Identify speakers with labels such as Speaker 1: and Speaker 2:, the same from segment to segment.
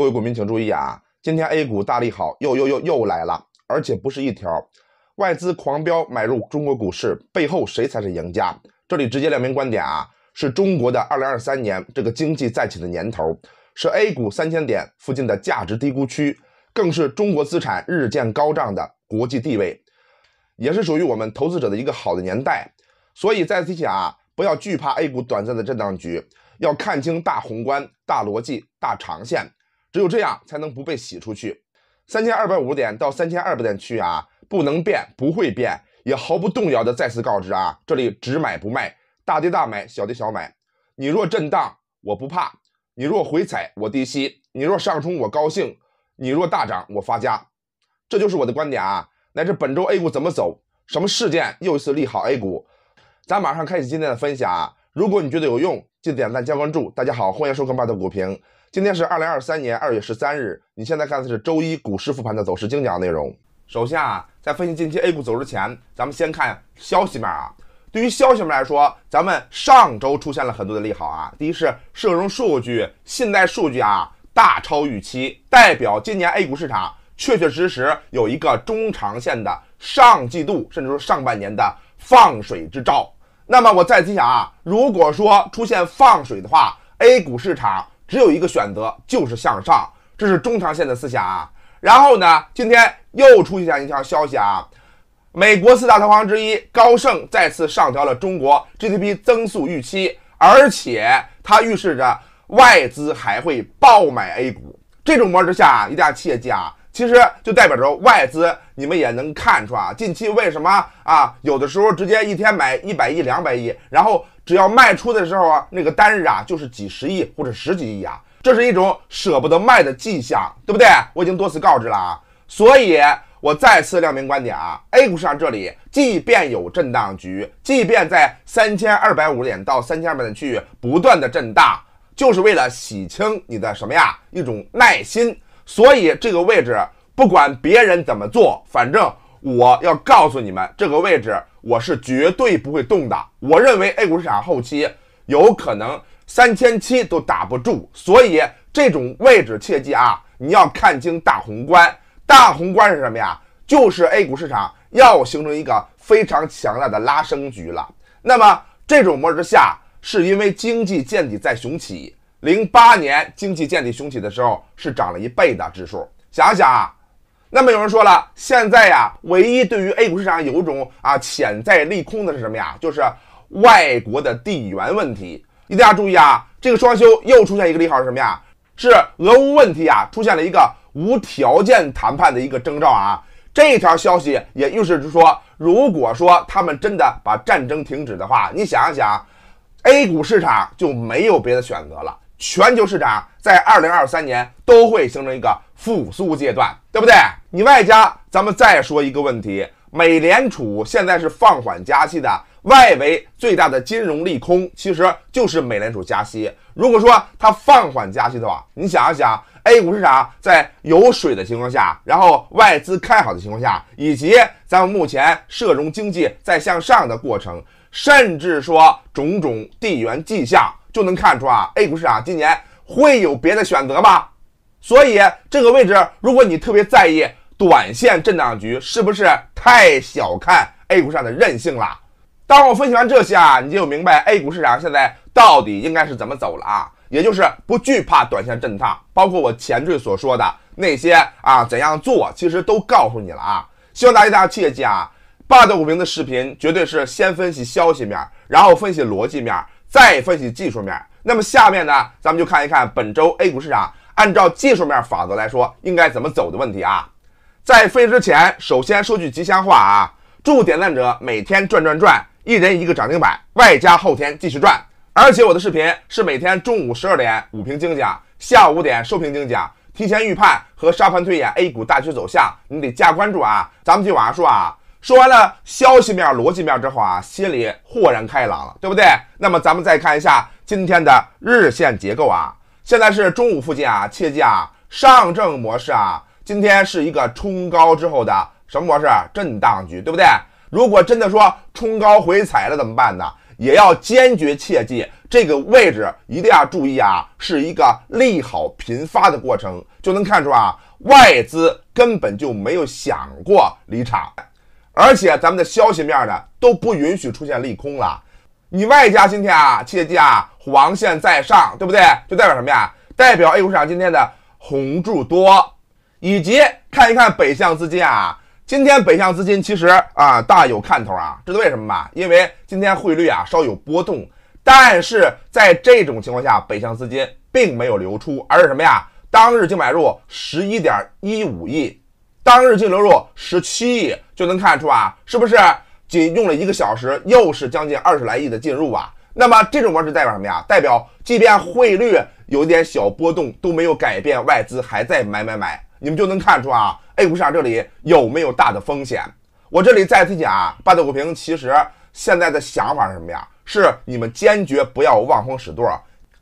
Speaker 1: 各位股民请注意啊！今天 A 股大利好又又又又来了，而且不是一条，外资狂飙买入中国股市背后谁才是赢家？这里直接亮明观点啊，是中国的二零二三年这个经济再起的年头，是 A 股三千点附近的价值低估区，更是中国资产日渐高涨的国际地位，也是属于我们投资者的一个好的年代。所以在此醒啊，不要惧怕 A 股短暂的震荡局，要看清大宏观、大逻辑、大长线。只有这样才能不被洗出去，三千二百五十点到三千二百点域啊，不能变，不会变，也毫不动摇的再次告知啊，这里只买不卖，大跌大买，小跌小买，你若震荡我不怕，你若回踩我低吸，你若上冲我高兴，你若大涨我发家，这就是我的观点啊，乃至本周 A 股怎么走，什么事件又一次利好 A 股，咱马上开始今天的分享。啊！如果你觉得有用，记得点赞加关注。大家好，欢迎收看霸道股评。今天是二零二三年二月十三日，你现在看的是周一股市复盘的走势精讲内容。首先啊，在分析近期 A 股走势前，咱们先看消息面啊。对于消息面来说，咱们上周出现了很多的利好啊。第一是社融数据、信贷数据啊大超预期，代表今年 A 股市场确确实实有一个中长线的上季度，甚至说上半年的放水之兆。那么我再提醒啊，如果说出现放水的话，A 股市场。只有一个选择，就是向上，这是中长线的思想。啊。然后呢，今天又出现一条消息啊，美国四大投行之一高盛再次上调了中国 GDP 增速预期，而且它预示着外资还会爆买 A 股。这种模式下啊，一定要切记啊，其实就代表着外资，你们也能看出啊，近期为什么啊，有的时候直接一天买一百亿、两百亿，然后。只要卖出的时候啊，那个单日啊就是几十亿或者十几亿啊，这是一种舍不得卖的迹象，对不对？我已经多次告知了啊，所以我再次亮明观点啊，A 股市场这里即便有震荡局，即便在三千二百五十点到三千二百点区域不断的震荡，就是为了洗清你的什么呀？一种耐心。所以这个位置不管别人怎么做，反正。我要告诉你们，这个位置我是绝对不会动的。我认为 A 股市场后期有可能三千七都打不住，所以这种位置切记啊！你要看清大宏观，大宏观是什么呀？就是 A 股市场要形成一个非常强大的拉升局了。那么这种模式下，是因为经济见底在雄起。零八年经济见底雄起的时候，是涨了一倍的指数，想想。啊，那么有人说了，现在呀，唯一对于 A 股市场有一种啊潜在利空的是什么呀？就是外国的地缘问题。一定要注意啊，这个双休又出现一个利好是什么呀？是俄乌问题啊，出现了一个无条件谈判的一个征兆啊。这条消息也预示着说，如果说他们真的把战争停止的话，你想一想，A 股市场就没有别的选择了。全球市场在二零二三年都会形成一个复苏阶段。对不对？你外加咱们再说一个问题，美联储现在是放缓加息的，外围最大的金融利空其实就是美联储加息。如果说它放缓加息的话，你想一想，A 股市场在有水的情况下，然后外资看好的情况下，以及咱们目前社融经济在向上的过程，甚至说种种地缘迹象，就能看出啊，A 股市场今年会有别的选择吗？所以这个位置，如果你特别在意短线震荡局，是不是太小看 A 股上的韧性了？当我分析完这些，啊，你就明白 A 股市场现在到底应该是怎么走了啊？也就是不惧怕短线震荡，包括我前缀所说的那些啊，怎样做，其实都告诉你了啊！希望大家切记啊，霸道股评的视频绝对是先分析消息面，然后分析逻辑面，再分析技术面。那么下面呢，咱们就看一看本周 A 股市场。按照技术面法则来说，应该怎么走的问题啊？在飞之前，首先说句吉祥话啊，祝点赞者每天转转转，一人一个涨停板，外加后天继续转。而且我的视频是每天中午十二点午评精讲，下午五点收评精讲，提前预判和沙盘推演 A 股大趋走向，你得加关注啊。咱们今晚说啊，说完了消息面、逻辑面之后啊，心里豁然开朗了，对不对？那么咱们再看一下今天的日线结构啊。现在是中午附近啊，切记啊，上证模式啊，今天是一个冲高之后的什么模式？震荡局，对不对？如果真的说冲高回踩了怎么办呢？也要坚决切记，这个位置一定要注意啊，是一个利好频发的过程，就能看出啊，外资根本就没有想过离场，而且咱们的消息面呢都不允许出现利空了。你外加今天啊，切记啊，黄线在上，对不对？就代表什么呀？代表 A 股市场今天的红柱多，以及看一看北向资金啊。今天北向资金其实啊，大有看头啊。知道为什么吗？因为今天汇率啊稍有波动，但是在这种情况下，北向资金并没有流出，而是什么呀？当日净买入十一点一五亿，当日净流入十七亿，就能看出啊，是不是？仅用了一个小时，又是将近二十来亿的进入啊！那么这种模式代表什么呀？代表即便汇率有点小波动，都没有改变外资还在买买买。你们就能看出啊，A 股市场这里有没有大的风险？我这里再次讲，啊，八道股评其实现在的想法是什么呀？是你们坚决不要望风使舵，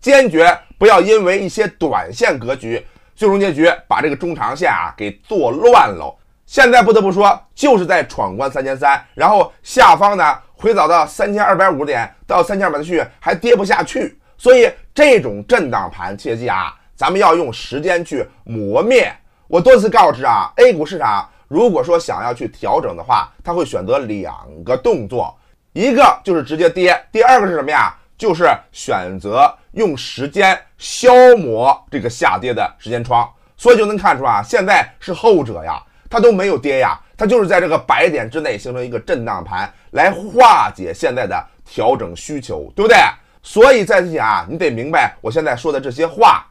Speaker 1: 坚决不要因为一些短线格局最终结局把这个中长线啊给做乱了。现在不得不说，就是在闯关三千三，然后下方呢回扫到三千二百五十点到三千二百的区域还跌不下去，所以这种震荡盘切记啊，咱们要用时间去磨灭。我多次告知啊，A 股市场如果说想要去调整的话，它会选择两个动作，一个就是直接跌，第二个是什么呀？就是选择用时间消磨这个下跌的时间窗，所以就能看出啊，现在是后者呀。它都没有跌呀，它就是在这个百点之内形成一个震荡盘来化解现在的调整需求，对不对？所以，在此啊，你得明白我现在说的这些话。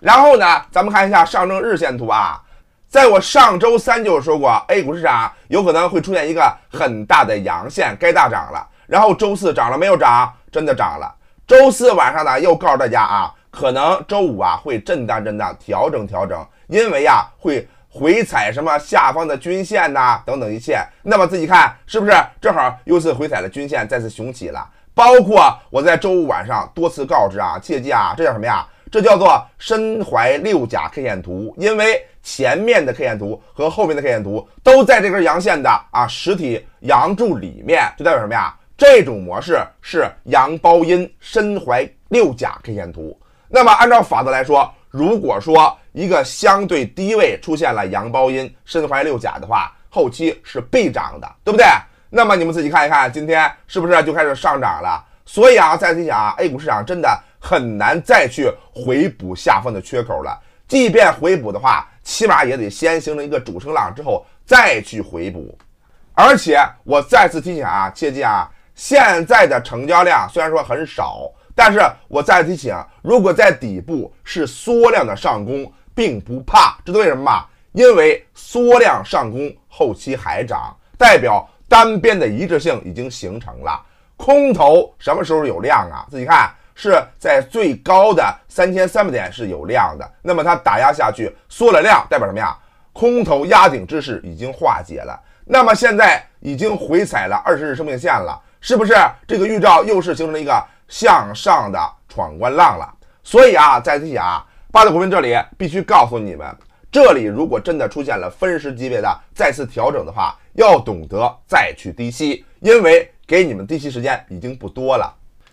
Speaker 1: 然后呢，咱们看一下上证日线图啊，在我上周三就说过，A 股市场有可能会出现一个很大的阳线，该大涨了。然后周四涨了没有涨？真的涨了。周四晚上呢，又告诉大家啊，可能周五啊会震荡震荡、调整调整，因为呀会。回踩什么下方的均线呐，等等一切，那么自己看是不是正好又是回踩了均线，再次雄起了。包括我在周五晚上多次告知啊，切记啊，这叫什么呀？这叫做身怀六甲 K 线图，因为前面的 K 线图和后面的 K 线图都在这根阳线的啊实体阳柱里面，就代表什么呀？这种模式是阳包阴，身怀六甲 K 线图。那么按照法则来说。如果说一个相对低位出现了阳包阴、身怀六甲的话，后期是必涨的，对不对？那么你们自己看一看，今天是不是就开始上涨了？所以啊，再次提醒啊，A 股市场真的很难再去回补下方的缺口了。即便回补的话，起码也得先形成一个主升浪之后再去回补。而且我再次提醒啊，切记啊，现在的成交量虽然说很少。但是我再次提醒啊，如果在底部是缩量的上攻，并不怕，这都为什么吗？因为缩量上攻后期还涨，代表单边的一致性已经形成了。空头什么时候有量啊？自己看，是在最高的三千三百点是有量的。那么它打压下去缩了量，代表什么呀？空头压顶之势已经化解了。那么现在已经回踩了二十日生命线了，是不是？这个预兆又是形成了一个。向上的闯关浪了，所以啊，再次提醒啊，八大股民这里必须告诉你们：这里如果真的出现了分时级别的再次调整的话，要懂得再去低吸，因为给你们低吸时间已经不多了。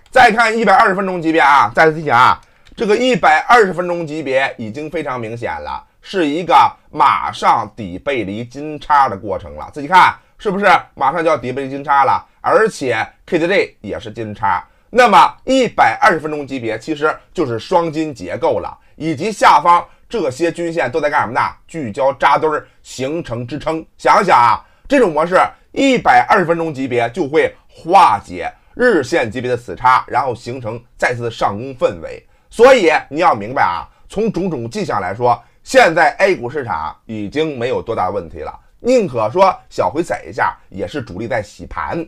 Speaker 1: 再看一百二十分钟级别啊，再次提醒啊，这个一百二十分钟级别已经非常明显了，是一个马上底背离金叉的过程了。自己看是不是马上就要底背离金叉了？而且 K D J 也是金叉。那么一百二十分钟级别其实就是双金结构了，以及下方这些均线都在干什么呢？聚焦扎堆儿，形成支撑。想想啊，这种模式一百二十分钟级别就会化解日线级别的死叉，然后形成再次上攻氛围。所以你要明白啊，从种种迹象来说，现在 A 股市场已经没有多大问题了，宁可说小回踩一下，也是主力在洗盘。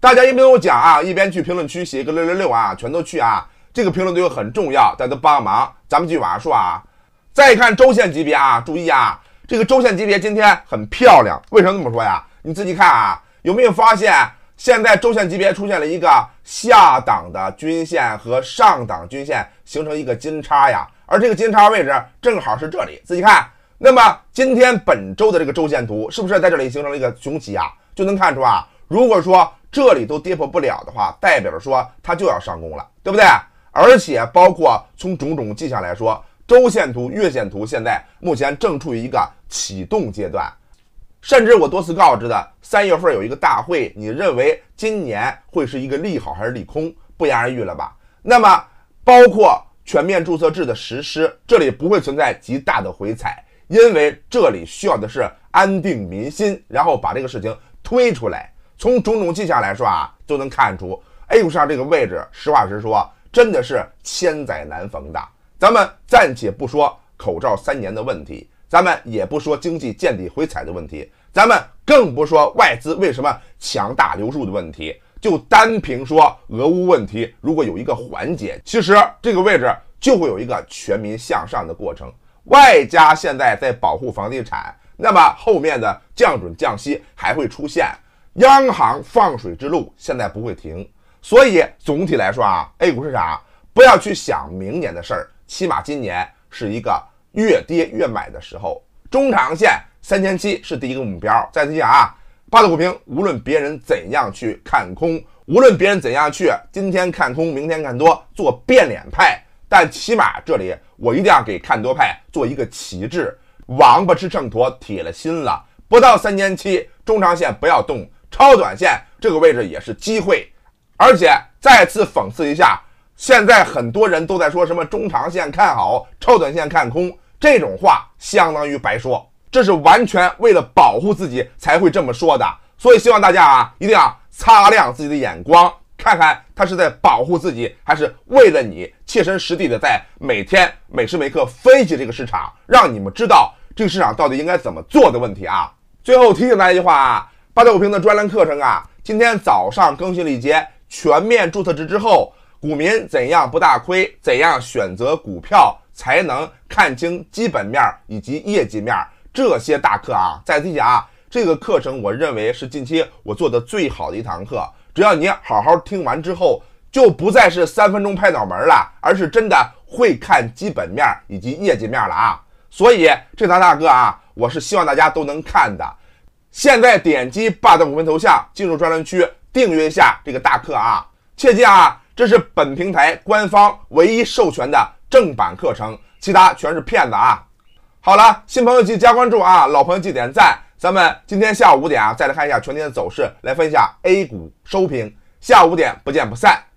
Speaker 1: 大家一边我讲啊，一边去评论区写一个六六六啊，全都去啊！这个评论对我很重要，大家都帮个忙。咱们继续往下说啊。再看周线级别啊，注意啊，这个周线级别今天很漂亮。为什么这么说呀？你自己看啊，有没有发现现在周线级别出现了一个下档的均线和上档均线形成一个金叉呀？而这个金叉位置正好是这里，自己看。那么今天本周的这个周线图是不是在这里形成了一个熊旗啊？就能看出啊，如果说。这里都跌破不了的话，代表着说它就要上攻了，对不对？而且包括从种种迹象来说，周线图、月线图现在目前正处于一个启动阶段。甚至我多次告知的，三月份有一个大会，你认为今年会是一个利好还是利空？不言而喻了吧？那么包括全面注册制的实施，这里不会存在极大的回踩，因为这里需要的是安定民心，然后把这个事情推出来。从种种迹象来说啊，都能看出 A 股上这个位置，实话实说，真的是千载难逢的。咱们暂且不说口罩三年的问题，咱们也不说经济见底回踩的问题，咱们更不说外资为什么强大流入的问题，就单凭说俄乌问题，如果有一个缓解，其实这个位置就会有一个全民向上的过程。外加现在在保护房地产，那么后面的降准降息还会出现。央行放水之路现在不会停，所以总体来说啊，A 股市场不要去想明年的事儿，起码今年是一个越跌越买的时候。中长线三千七是第一个目标。再提醒啊，八大股评无论别人怎样去看空，无论别人怎样去今天看空，明天看多，做变脸派。但起码这里我一定要给看多派做一个旗帜，王八吃秤砣，铁了心了，不到三千七，中长线不要动。超短线这个位置也是机会，而且再次讽刺一下，现在很多人都在说什么中长线看好，超短线看空这种话，相当于白说，这是完全为了保护自己才会这么说的。所以希望大家啊，一定要擦亮自己的眼光，看看他是在保护自己，还是为了你切身实地的在每天每时每刻分析这个市场，让你们知道这个市场到底应该怎么做的问题啊。最后提醒大家一句话。啊，八点五平的专栏课程啊，今天早上更新了一节全面注册制之后，股民怎样不大亏，怎样选择股票才能看清基本面以及业绩面这些大课啊，在自己啊，这个课程我认为是近期我做的最好的一堂课，只要你好好听完之后，就不再是三分钟拍脑门了，而是真的会看基本面以及业绩面了啊，所以这堂大课啊，我是希望大家都能看的。现在点击霸的股份头像，进入专栏区订阅一下这个大课啊！切记啊，这是本平台官方唯一授权的正版课程，其他全是骗子啊！好了，新朋友记得加关注啊，老朋友记得点赞。咱们今天下午五点啊，再来看一下全天的走势，来分享下 A 股收评。下午五点不见不散。